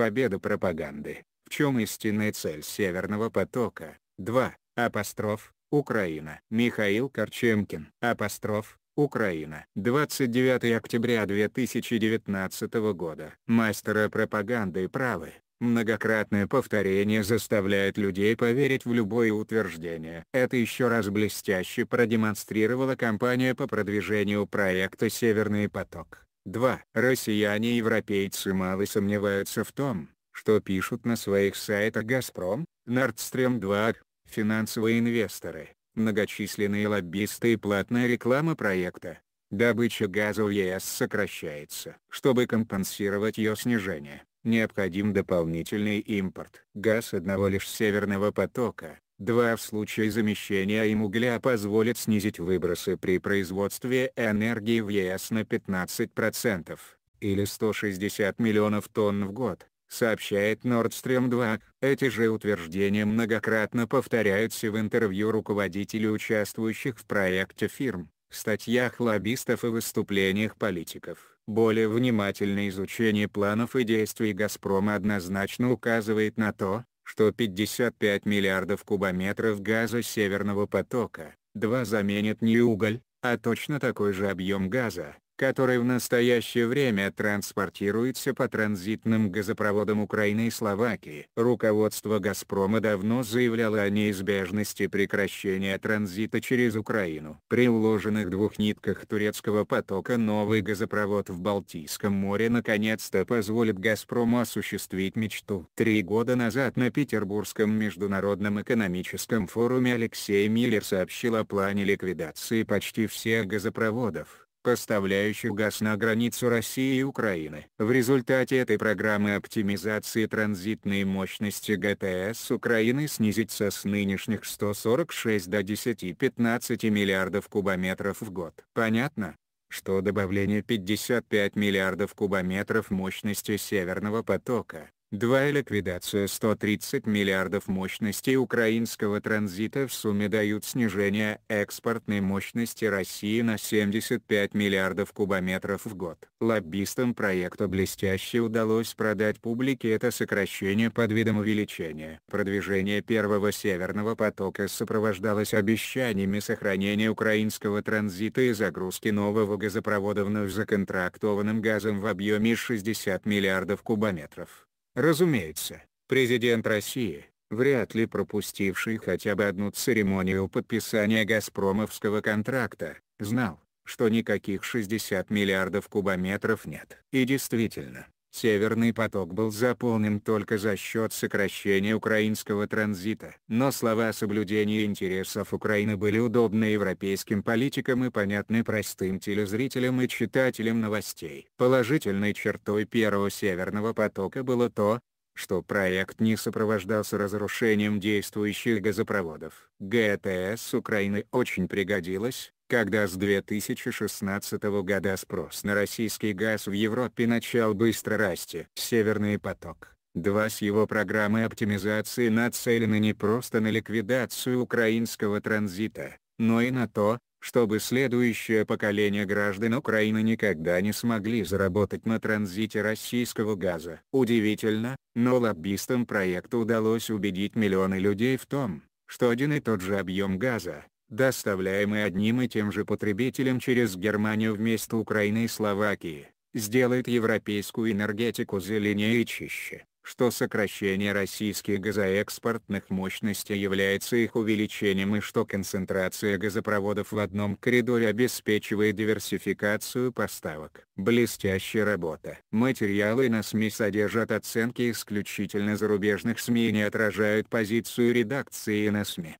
Победу пропаганды. В чем истинная цель Северного потока? 2. Апостроф. Украина. Михаил Корчемкин. Апостроф. Украина. 29 октября 2019 года. Мастера пропаганды правы. Многократное повторение заставляет людей поверить в любое утверждение. Это еще раз блестяще продемонстрировала кампания по продвижению проекта «Северный поток». 2. Россияне и европейцы мало сомневаются в том, что пишут на своих сайтах «Газпром», «Nord 2», финансовые инвесторы, многочисленные лоббисты и платная реклама проекта. Добыча газа в ЕС сокращается. Чтобы компенсировать ее снижение, необходим дополнительный импорт. Газ одного лишь северного потока 2. В случае замещения им угля позволит снизить выбросы при производстве энергии в ЕС на 15%, или 160 миллионов тонн в год, сообщает Nord Stream 2. Эти же утверждения многократно повторяются в интервью руководителей участвующих в проекте фирм, статьях лоббистов и выступлениях политиков. Более внимательное изучение планов и действий «Газпрома» однозначно указывает на то, что 55 миллиардов кубометров газа Северного потока-2 заменит не уголь, а точно такой же объем газа, который в настоящее время транспортируется по транзитным газопроводам Украины и Словакии. Руководство «Газпрома» давно заявляло о неизбежности прекращения транзита через Украину. При уложенных двух нитках турецкого потока новый газопровод в Балтийском море наконец-то позволит «Газпрому» осуществить мечту. Три года назад на Петербургском международном экономическом форуме Алексей Миллер сообщил о плане ликвидации почти всех газопроводов поставляющих газ на границу России и Украины. В результате этой программы оптимизации транзитной мощности ГТС Украины снизится с нынешних 146 до 10-15 миллиардов кубометров в год. Понятно? что добавление 55 миллиардов кубометров мощности Северного потока 2 и ликвидация 130 миллиардов мощностей украинского транзита в сумме дают снижение экспортной мощности России на 75 миллиардов кубометров в год. Лоббистам проекта блестяще удалось продать публике это сокращение под видом увеличения. Продвижение первого северного потока сопровождалось обещаниями сохранения украинского транзита и загрузки нового газопровода вновь законтрактованным газом в объеме 60 миллиардов кубометров. Разумеется, президент России, вряд ли пропустивший хотя бы одну церемонию подписания «Газпромовского» контракта, знал, что никаких 60 миллиардов кубометров нет. И действительно, Северный поток был заполнен только за счет сокращения украинского транзита. Но слова соблюдения интересов Украины были удобны европейским политикам и понятны простым телезрителям и читателям новостей. Положительной чертой первого Северного потока было то, что проект не сопровождался разрушением действующих газопроводов. ГТС Украины очень пригодилась, когда с 2016 года спрос на российский газ в Европе начал быстро расти. «Северный поток» Два с его программы оптимизации нацелены не просто на ликвидацию украинского транзита, но и на то, чтобы следующее поколение граждан Украины никогда не смогли заработать на транзите российского газа. Удивительно, но лоббистам проекта удалось убедить миллионы людей в том, что один и тот же объем газа, доставляемый одним и тем же потребителем через Германию вместо Украины и Словакии, сделает европейскую энергетику зеленее и чище, что сокращение российских газоэкспортных мощностей является их увеличением и что концентрация газопроводов в одном коридоре обеспечивает диверсификацию поставок. Блестящая работа. Материалы на СМИ содержат оценки исключительно зарубежных СМИ и не отражают позицию редакции на СМИ.